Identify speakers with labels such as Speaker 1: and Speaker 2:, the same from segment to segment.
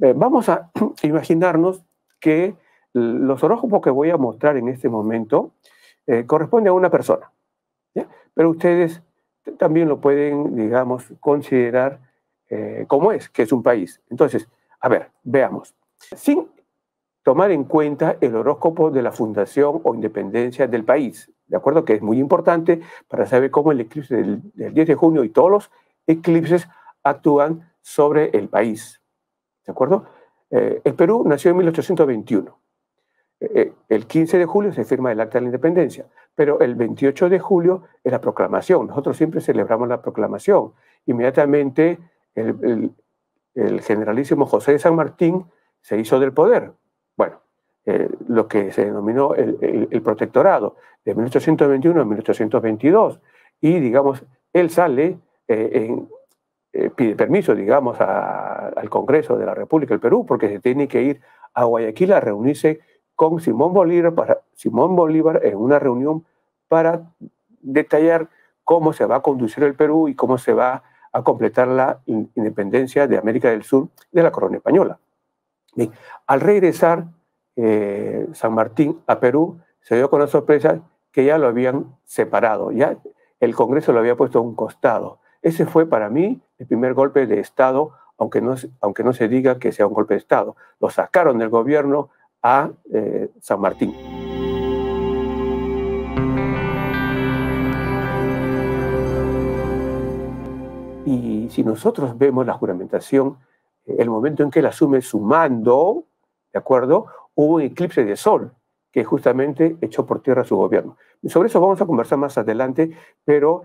Speaker 1: Eh, vamos a imaginarnos que los horóscopos que voy a mostrar en este momento eh, corresponden a una persona. Pero ustedes también lo pueden, digamos, considerar eh, como es, que es un país. Entonces, a ver, veamos. Sin tomar en cuenta el horóscopo de la fundación o independencia del país, ¿de acuerdo? Que es muy importante para saber cómo el eclipse del, del 10 de junio y todos los eclipses actúan sobre el país, ¿De acuerdo? Eh, el Perú nació en 1821. Eh, eh, el 15 de julio se firma el Acta de la Independencia, pero el 28 de julio es la proclamación. Nosotros siempre celebramos la proclamación. Inmediatamente el, generalísimo José de San Martín se hizo del poder. Bueno, lo que se denominó el, protectorado de 1821 a 1822. Y digamos, él sale en, eh, pide permiso, digamos, al Congreso de la República del Perú, porque se tiene que ir a Guayaquil a reunirse con Simón Bolívar, para, Simón Bolívar en una reunión para detallar cómo se va a conducir el Perú y cómo se va a completar la independencia de América del Sur de la corona española. al regresar eh, San Martín a Perú, se dio con la sorpresa que ya lo habían separado, ya el Congreso lo había puesto a un costado. Ese fue para mí el primer golpe de Estado, aunque no, aunque no se diga que sea un golpe de Estado. Lo sacaron del gobierno a eh, San Martín. Y si nosotros vemos la juramentación, el momento en que él asume su mando, ¿de acuerdo? Hubo un eclipse de sol que justamente echó por tierra su gobierno. Sobre eso vamos a conversar más adelante, pero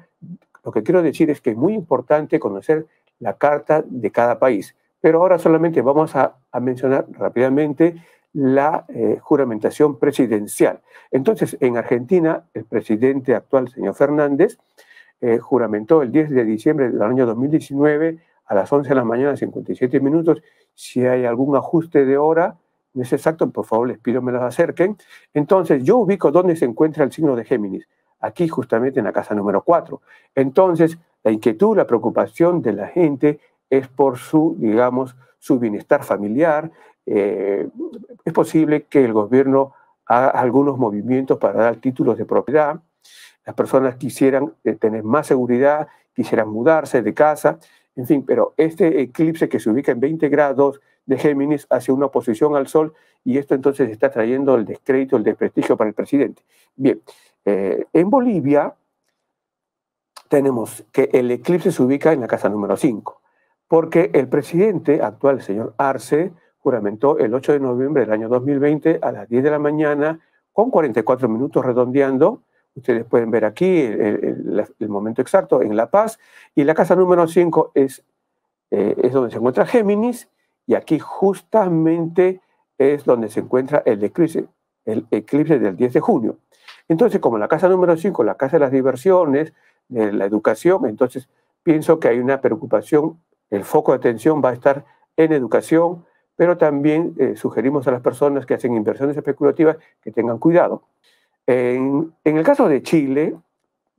Speaker 1: lo que quiero decir es que es muy importante conocer la carta de cada país, pero ahora solamente vamos a, mencionar rápidamente la eh, juramentación presidencial. Entonces, en Argentina, el presidente actual, señor Fernández, eh, juramentó el 10 de diciembre del año 2019 a las 11 de la mañana, 57 minutos. Si hay algún ajuste de hora, no es exacto, por favor les pido me lo acerquen. Entonces, yo ubico dónde se encuentra el signo de Géminis aquí justamente en la casa número 4. Entonces, la inquietud, la preocupación de la gente es por su, digamos, su bienestar familiar. Eh, es posible que el gobierno haga algunos movimientos para dar títulos de propiedad. Las personas quisieran eh, tener más seguridad, quisieran mudarse de casa, en fin, pero este eclipse que se ubica en 20 grados de Géminis hace una oposición al Sol y esto entonces está trayendo el descrédito, el desprestigio para el presidente. Bien, eh, en Bolivia tenemos que el eclipse se ubica en la casa número 5, porque el presidente actual, el señor Arce, juramentó el 8 de noviembre del año 2020 a las 10 de la mañana, con 44 minutos redondeando. Ustedes pueden ver aquí el, momento exacto en La Paz. Y la casa número 5 es, eh, es donde se encuentra Géminis, y aquí justamente es donde se encuentra el eclipse, el eclipse del 10 de junio. Entonces, como la casa número 5, la casa de las diversiones, de la educación, entonces pienso que hay una preocupación, el foco de atención va a estar en educación, pero también eh, sugerimos a las personas que hacen inversiones especulativas que tengan cuidado. En, el caso de Chile,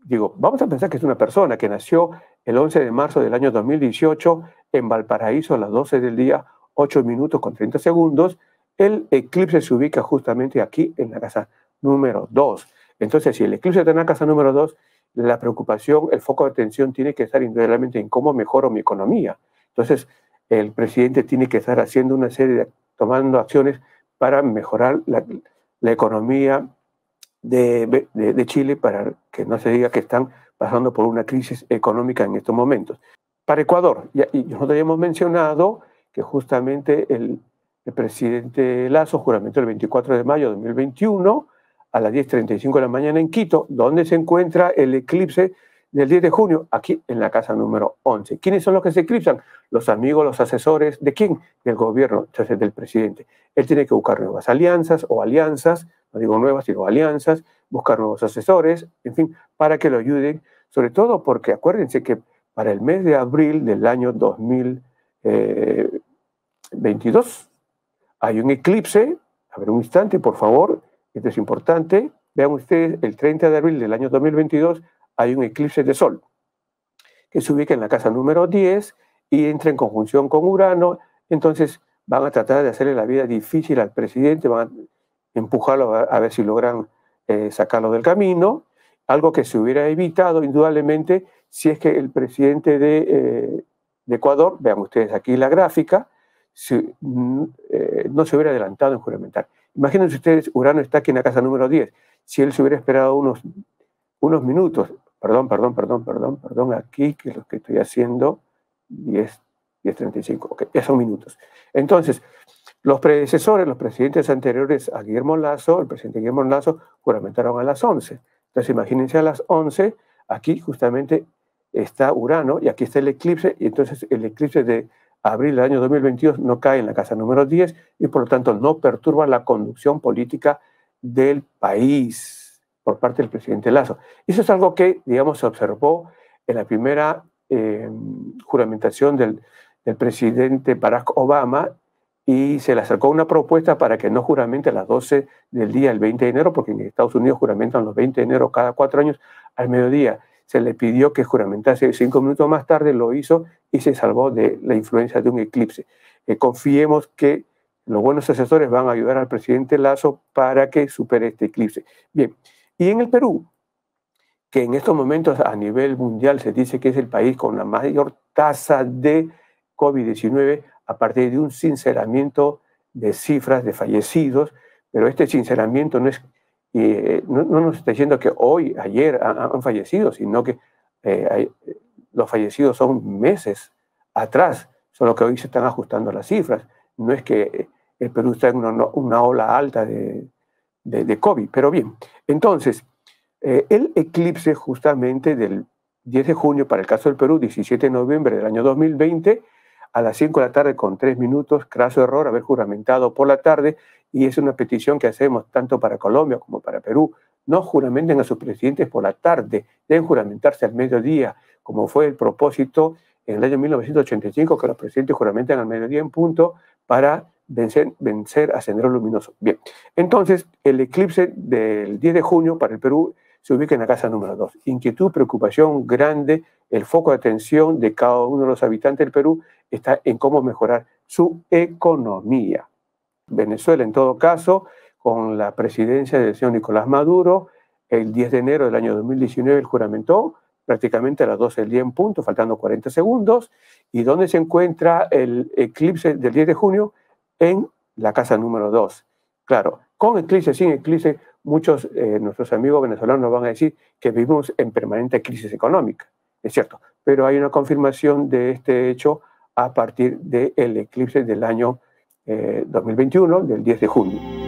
Speaker 1: digo, vamos a pensar que es una persona que nació el 11 de marzo del año 2018 en Valparaíso a las 12 del día, 8 minutos con 30 segundos. El eclipse se ubica justamente aquí en la casa número 2. Entonces, si el exclusivo está en la casa número 2, la preocupación, el foco de atención tiene que estar indudablemente en cómo mejoro mi economía. Entonces, el presidente tiene que estar haciendo una serie de, tomando acciones para mejorar la, economía de, Chile, para que no se diga que están pasando por una crisis económica en estos momentos. Para Ecuador, ya, y nosotros ya hemos mencionado que justamente el, el presidente Lazo juramento el 24 de mayo de 2021 a las 10.35 de la mañana en Quito, donde se encuentra el eclipse del 10 de junio, aquí en la casa número 11. ¿Quiénes son los que se eclipsan? Los amigos, los asesores, ¿de quién? Del gobierno, entonces del presidente. Él tiene que buscar nuevas alianzas o alianzas, no digo nuevas, sino alianzas, buscar nuevos asesores, en fin, para que lo ayuden, sobre todo porque acuérdense que para el mes de abril del año 2022 eh, hay un eclipse, a ver un instante, por favor, esto es importante. Vean ustedes, el 30 de abril del año 2022 hay un eclipse de Sol que se ubica en la casa número 10 y entra en conjunción con Urano. Entonces van a tratar de hacerle la vida difícil al presidente, van a empujarlo a, ver si logran eh, sacarlo del camino. Algo que se hubiera evitado indudablemente si es que el presidente de, eh, Ecuador, vean ustedes aquí la gráfica, mm, eh, no se hubiera adelantado en juramentar. Imagínense ustedes, Urano está aquí en la casa número 10. Si él se hubiera esperado unos, unos minutos, perdón, perdón, perdón, perdón, perdón, aquí, que es lo que estoy haciendo, 10, 10.35, ok, ya son minutos. Entonces, los predecesores, los presidentes anteriores a Guillermo Lazo, el presidente Guillermo Lazo, juramentaron a las 11. Entonces, imagínense a las 11, aquí justamente está Urano y aquí está el eclipse, y entonces el eclipse de abril del año 2022 no cae en la casa número 10 y por lo tanto no perturba la conducción política del país por parte del presidente Lazo. Eso es algo que, digamos, se observó en la primera eh, juramentación del, presidente Barack Obama y se le acercó una propuesta para que no juramente a las 12 del día, el 20 de enero, porque en Estados Unidos juramentan los 20 de enero cada cuatro años al mediodía se le pidió que juramentase cinco minutos más tarde, lo hizo y se salvó de la influencia de un eclipse. Eh, confiemos que los buenos asesores van a ayudar al presidente Lazo para que supere este eclipse. Bien, y en el Perú, que en estos momentos a nivel mundial se dice que es el país con la mayor tasa de COVID-19 a partir de un sinceramiento de cifras de fallecidos, pero este sinceramiento no es y eh, no, nos está diciendo que hoy, ayer han, fallecido, sino que eh, los fallecidos son meses atrás, solo que hoy se están ajustando las cifras. No es que eh, el Perú esté en una, ola alta de, COVID, pero bien. Entonces, el eclipse justamente del 10 de junio para el caso del Perú, 17 de noviembre del año 2020, a las 5 de la tarde con 3 minutos, craso error haber juramentado por la tarde, y es una petición que hacemos tanto para Colombia como para Perú. No juramenten a sus presidentes por la tarde, deben juramentarse al mediodía, como fue el propósito en el año 1985, que los presidentes juramenten al mediodía en punto para vencer, vencer a Sendero Luminoso. Bien, entonces el eclipse del 10 de junio para el Perú se ubica en la casa número 2. Inquietud, preocupación grande, el foco de atención de cada uno de los habitantes del Perú está en cómo mejorar su economía. Venezuela, en todo caso, con la presidencia del señor Nicolás Maduro, el 10 de enero del año 2019 el juramento, prácticamente a las 12 del día en punto, faltando 40 segundos, y donde se encuentra el eclipse del 10 de junio en la casa número 2. Claro, con eclipse, sin eclipse, muchos de eh, nuestros amigos venezolanos van a decir que vivimos en permanente crisis económica, es cierto, pero hay una confirmación de este hecho a partir del eclipse del año 2021, eh, del 10 de junio.